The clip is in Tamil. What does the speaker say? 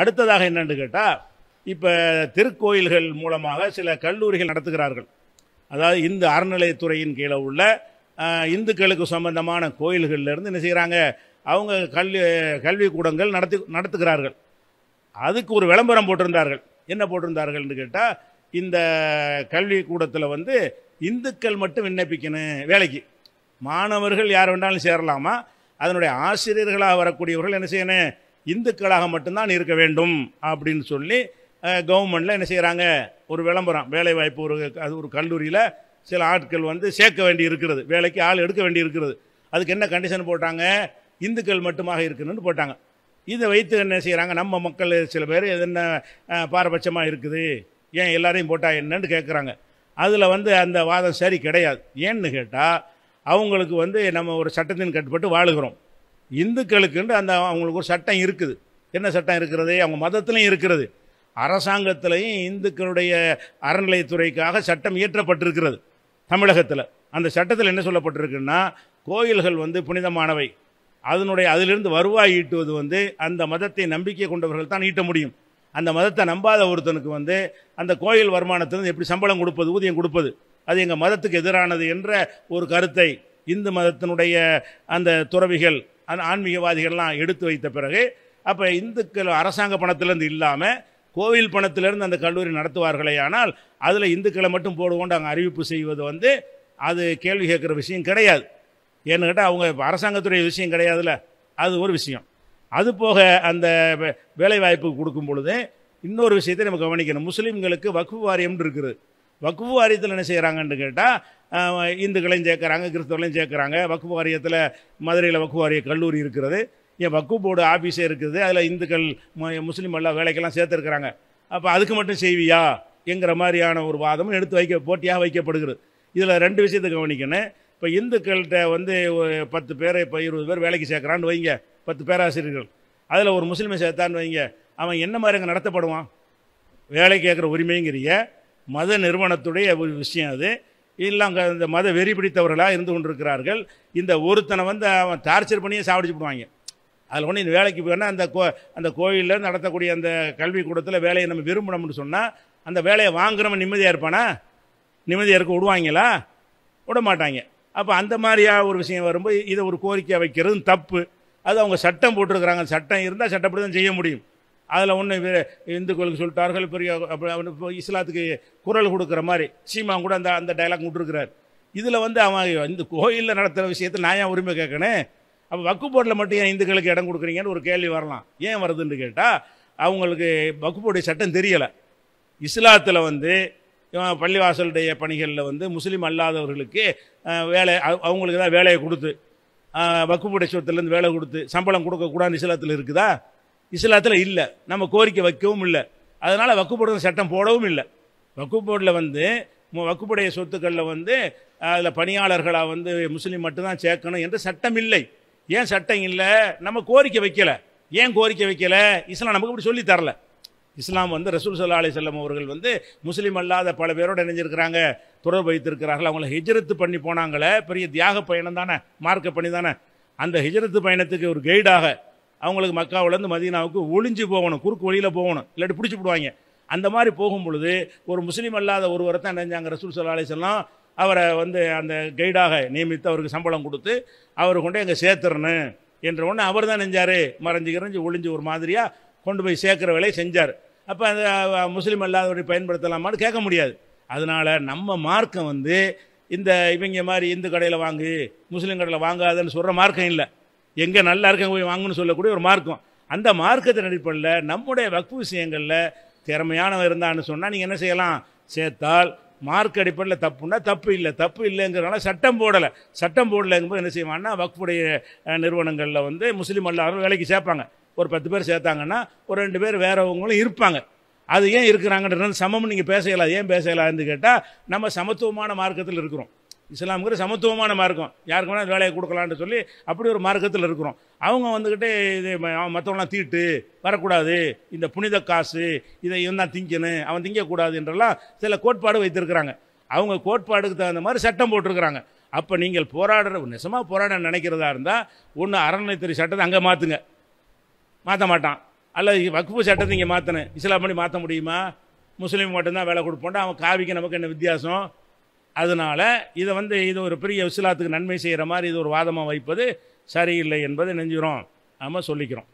அடுத்ததாக என்னென்னு கேட்டால் இப்போ திருக்கோயில்கள் மூலமாக சில கல்லூரிகள் நடத்துகிறார்கள் அதாவது இந்து அறநிலையத்துறையின் கீழே உள்ள இந்துக்களுக்கு சம்பந்தமான கோயில்கள்லேருந்து என்ன செய்கிறாங்க அவங்க கல்வி கல்விக்கூடங்கள் நடத்தி நடத்துகிறார்கள் அதுக்கு ஒரு விளம்பரம் போட்டிருந்தார்கள் என்ன போட்டிருந்தார்கள்னு கேட்டால் இந்த கல்விக்கூடத்தில் வந்து இந்துக்கள் மட்டும் விண்ணப்பிக்கணும் வேலைக்கு மாணவர்கள் யார் வேண்டாலும் சேரலாமா அதனுடைய ஆசிரியர்களாக வரக்கூடியவர்கள் என்ன செய்யணும் இந்துக்களாக மட்டும்தான் இருக்க வேண்டும் அப்படின்னு சொல்லி கவர்மெண்ட்டில் என்ன செய்கிறாங்க ஒரு விளம்பரம் வேலை வாய்ப்பு ஒரு அது ஒரு கல்லூரியில் சில ஆட்கள் வந்து சேர்க்க வேண்டி இருக்கிறது வேலைக்கு ஆள் எடுக்க வேண்டி இருக்கிறது அதுக்கு என்ன கண்டிஷன் போட்டாங்க இந்துக்கள் மட்டுமாக இருக்கணும்னு போட்டாங்க இதை வைத்து என்ன செய்கிறாங்க நம்ம மக்கள் சில பேர் என்ன பாரபட்சமாக இருக்குது ஏன் எல்லாரையும் போட்டால் என்னன்னு கேட்குறாங்க அதில் வந்து அந்த வாதம் சரி கிடையாது ஏன்னு கேட்டால் அவங்களுக்கு வந்து நம்ம ஒரு சட்டத்தின் கட்டுப்பட்டு வாழுகிறோம் இந்துக்களுக்குன்ற அந்த அவங்களுக்கு ஒரு சட்டம் இருக்குது என்ன சட்டம் இருக்கிறது அவங்க மதத்துலேயும் இருக்கிறது அரசாங்கத்திலையும் இந்துக்களுடைய அறநிலையத்துறைக்காக சட்டம் இயற்றப்பட்டிருக்கிறது தமிழகத்தில் அந்த சட்டத்தில் என்ன சொல்லப்பட்டிருக்குன்னா கோயில்கள் வந்து புனிதமானவை அதனுடைய அதிலிருந்து வருவாய் ஈட்டுவது வந்து அந்த மதத்தை நம்பிக்கை கொண்டவர்கள் தான் ஈட்ட முடியும் அந்த மதத்தை நம்பாத ஒருத்தனுக்கு வந்து அந்த கோயில் வருமானத்திலிருந்து எப்படி சம்பளம் கொடுப்பது ஊதியம் கொடுப்பது அது எங்கள் மதத்துக்கு எதிரானது என்ற ஒரு கருத்தை இந்து மதத்தினுடைய அந்த துறவிகள் அந்த ஆன்மீகவாதிகள்லாம் எடுத்து வைத்த பிறகு அப்போ இந்துக்கள் அரசாங்க பணத்திலேருந்து இல்லாமல் கோவில் பணத்திலேருந்து அந்த கல்லூரி நடத்துவார்களே ஆனால் அதில் இந்துக்களை மட்டும் போடுவோண்டு அங்கே அறிவிப்பு செய்வது வந்து அது கேள்வி கேட்குற விஷயம் கிடையாது ஏன்னு கேட்டால் அவங்க இப்போ அரசாங்கத்துடைய விஷயம் கிடையாதுல்ல அது ஒரு விஷயம் அது போக அந்த வேலைவாய்ப்பு கொடுக்கும் பொழுது இன்னொரு விஷயத்தை நம்ம கவனிக்கணும் முஸ்லீம்களுக்கு வக்ஃபு வாரியம்னு இருக்குது வக்குஃபு வாரியத்தில் என்ன செய்கிறாங்கன்னு கேட்டால் இந்துக்களையும் சேர்க்குறாங்க கிறிஸ்தவர்களையும் சேர்க்குறாங்க வக்குஃபு வாரியத்தில் மதுரையில் வக்குஃபு வாரிய கல்லூரி இருக்கிறது என் வக்கு போர்டு ஆஃபீஸே இருக்குது அதில் இந்துக்கள் முஸ்லீம் எல்லாம் வேலைக்கெல்லாம் சேர்த்துருக்குறாங்க அப்போ அதுக்கு மட்டும் செய்வியா என்கிற மாதிரியான ஒரு வாதமும் எடுத்து வைக்க போட்டியாக வைக்கப்படுகிறது இதில் ரெண்டு விஷயத்தை கவனிக்கணும் இப்போ இந்துக்கள்கிட்ட வந்து பத்து பேர் இப்போ இருபது பேர் வேலைக்கு சேர்க்குறான்னு வைங்க பத்து பேராசிரியர்கள் அதில் ஒரு முஸ்லீமை சேர்த்தான்னு வைங்க அவன் என்ன மாதிரி அங்கே நடத்தப்படுவான் வேலை கேட்குற உரிமைங்கிறீங்க மத நிறுவனத்துடைய ஒரு விஷயம் அது இல்லை அங்கே இந்த மத வெறி பிடித்தவர்களாக இருந்து கொண்டிருக்கிறார்கள் இந்த ஒருத்தனை வந்து அவன் டார்ச்சர் பண்ணியே சாப்பிடுச்சு போடுவாங்க அதில் ஒன்று இந்த வேலைக்கு போனால் அந்த கோ அந்த கோயிலில் நடத்தக்கூடிய அந்த கல்விக்கூடத்தில் வேலையை நம்ம விரும்பணும்னு சொன்னால் அந்த வேலையை வாங்குறவன் நிம்மதியாக இருப்பானா நிம்மதியாக இருக்க விடுவாங்களா விட மாட்டாங்க அப்போ அந்த மாதிரியாக ஒரு விஷயம் வரும்போது இதை ஒரு கோரிக்கை வைக்கிறதும் தப்பு அது அவங்க சட்டம் போட்டிருக்கிறாங்க சட்டம் இருந்தால் சட்டப்படி தான் செய்ய முடியும் அதில் ஒன்று இந்துக்களுக்கு சொல்லிட்டார்கள் பெரிய இஸ்லாத்துக்கு குரல் கொடுக்குற மாதிரி சீமான் கூட அந்த அந்த டைலாக் விட்டுருக்கிறார் இதில் வந்து அவன் இந்த கோயிலில் நடத்துகிற விஷயத்தை நான் ஏன் உரிமை கேட்கணும் அப்போ வக்கு போர்டில் மட்டும் ஏன் இந்துக்களுக்கு இடம் கொடுக்குறீங்கன்னு ஒரு கேள்வி வரலாம் ஏன் வருதுன்னு கேட்டால் அவங்களுக்கு வக்கு போர்டு சட்டம் தெரியலை இஸ்லாத்தில் வந்து பள்ளிவாசலுடைய பணிகளில் வந்து முஸ்லீம் அல்லாதவர்களுக்கு வேலை அவங்களுக்கு தான் வேலையை கொடுத்து வக்குப்புடை சொத்துலேருந்து வேலை கொடுத்து சம்பளம் கொடுக்கக்கூடாது இஸ்லாத்தில் இருக்குதா இஸ்லாத்தில் இல்லை நம்ம கோரிக்கை வைக்கவும் இல்லை அதனால் வக்குப்போடு சட்டம் போடவும் இல்லை வக்குப்போர்டில் வந்து வக்குப்புடைய சொத்துக்களில் வந்து அதில் பணியாளர்களாக வந்து முஸ்லீம் மட்டும்தான் சேர்க்கணும் என்று சட்டம் இல்லை ஏன் சட்டம் இல்லை நம்ம கோரிக்கை வைக்கலை ஏன் கோரிக்கை வைக்கலை இஸ்லாம் நமக்கு இப்படி சொல்லி தரல இஸ்லாம் வந்து ரசூல் சல்லா அலி செல்லம் அவர்கள் வந்து முஸ்லீம் அல்லாத பல பேரோடு இணைஞ்சிருக்கிறாங்க தொடர்பு வைத்திருக்கிறார்கள் அவங்கள ஹிஜரத்து பண்ணி போனாங்களே பெரிய தியாக பயணம் தானே மார்க்க பணி தானே அந்த ஹிஜரத்து பயணத்துக்கு ஒரு கைடாக அவங்களுக்கு மக்காவிலேருந்து மதீனாவுக்கு ஒளிஞ்சு போகணும் குறுக்கு வழியில் போகணும் இல்லாட்டி பிடிச்சி போடுவாங்க அந்த மாதிரி போகும் பொழுது ஒரு முஸ்லீம் அல்லாத ஒருவரை தான் நினைஞ்சாங்க ரசூல் சல்லா அலிசல்லாம் அவரை வந்து அந்த கைடாக நியமித்து அவருக்கு சம்பளம் கொடுத்து அவரை கொண்டு எங்கே சேர்த்துறணும் என்ற ஒன்று அவர் தான் நெஞ்சார் மறைஞ்சு கிரஞ்சு ஒளிஞ்சு ஒரு மாதிரியாக கொண்டு போய் சேர்க்குற வேலையை செஞ்சார் அப்போ அந்த முஸ்லீம் அல்லாதவரை பயன்படுத்தலாமான்னு கேட்க முடியாது அதனால் நம்ம மார்க்கம் வந்து இந்த இவங்க மாதிரி இந்து கடையில் வாங்கு முஸ்லீம் கடையில் வாங்காதுன்னு சொல்கிற மார்க்கம் இல்லை எங்கே நல்லா இருக்காங்க போய் வாங்கணும்னு சொல்லக்கூடிய ஒரு மார்க்கம் அந்த மார்க்கத்தை நடிப்பனில் நம்முடைய வக்ஃபு விஷயங்களில் திறமையானவன் இருந்தான்னு சொன்னால் நீங்கள் என்ன செய்யலாம் சேர்த்தால் மார்க் அடிப்படையில் தப்புன்னா தப்பு இல்லை தப்பு இல்லைங்கிறனால சட்டம் போடலை சட்டம் போடலைங்கும்போது என்ன செய்வான்னா வக்ஃபுடைய நிறுவனங்களில் வந்து முஸ்லீம் எல்லாரும் வேலைக்கு சேர்ப்பாங்க ஒரு பத்து பேர் சேர்த்தாங்கன்னா ஒரு ரெண்டு பேர் வேறவங்களும் இருப்பாங்க அது ஏன் இருக்கிறாங்கன்றது சமம் நீங்கள் பேசலாம் ஏன் பேசலாம்னு கேட்டால் நம்ம சமத்துவமான மார்க்கத்தில் இருக்கிறோம் இஸ்லாமுக்கு சமத்துவமான மார்க்கம் யாருக்கு வேணால் வேலையை கொடுக்கலான்னு சொல்லி அப்படி ஒரு மார்க்கத்தில் இருக்கிறோம் அவங்க வந்துக்கிட்டு இது மற்றவங்களாம் தீட்டு வரக்கூடாது இந்த புனித காசு இதை இவன் தான் திங்கணும் அவன் திங்கக்கூடாது என்றெல்லாம் சில கோட்பாடு வைத்திருக்கிறாங்க அவங்க கோட்பாடுக்கு தகுந்த மாதிரி சட்டம் போட்டிருக்கிறாங்க அப்போ நீங்கள் போராடுற நிஜமாக போராட நினைக்கிறதா இருந்தால் ஒன்று அறநிலைத்துறை சட்டத்தை அங்கே மாற்றுங்க மாற்ற மாட்டான் அல்லது வகுப்பு சட்டத்தை இங்கே மாற்றணும் இஸ்லாம் பண்ணி மாற்ற முடியுமா முஸ்லீம் மட்டும்தான் வேலை கொடுப்போம் அவன் காவிக்கு நமக்கு என்ன வித்தியாசம் அதனால் இதை வந்து இது ஒரு பெரிய விசிலாத்துக்கு நன்மை செய்கிற மாதிரி இது ஒரு வாதமாக வைப்பது சரியில்லை என்பதை நெஞ்சுகிறோம் நம்ம சொல்லிக்கிறோம்